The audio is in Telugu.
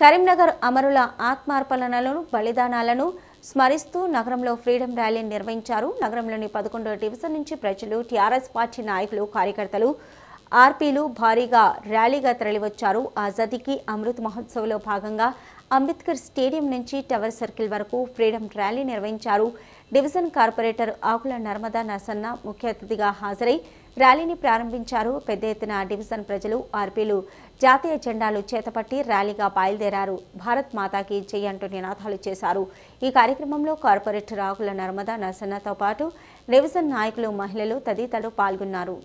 కరీంనగర్ అమరుల ఆత్మార్పణలను బలిదానాలను స్మరిస్తూ నగరంలో ఫ్రీడమ్ ర్యాలీని నిర్వహించారు నగరంలోని పదకొండో డివిజన్ నుంచి ప్రజలు టీఆర్ఎస్ పార్టీ నాయకులు కార్యకర్తలు ఆర్పీలు భారీగా ర్యాలీగా తరలివచ్చారు ఆజాదీకి అమృత్ మహోత్సవ్లో భాగంగా అంబేద్కర్ స్టేడియం నుంచి టవర్ సర్కిల్ వరకు ఫ్రీడమ్ ర్యాలీ నిర్వహించారు డివిజన్ కార్పొరేటర్ ఆకుల నర్మదా నరసన్న ముఖ్య అతిథిగా హాజరై ర్యాలీని ప్రారంభించారు పెద్ద ఎత్తున డివిజన్ ప్రజలు ఆర్పీలు జాతీయ జెండాలు చేతపట్టి ర్యాలీగా బయలుదేరారు భారత్ మాతాకి చెయ్యంటూ నినాదాలు చేశారు ఈ కార్యక్రమంలో కార్పొరేటర్ ఆకుల నర్మదా నరసన్నతో పాటు డివిజన్ నాయకులు మహిళలు తదితరులు పాల్గొన్నారు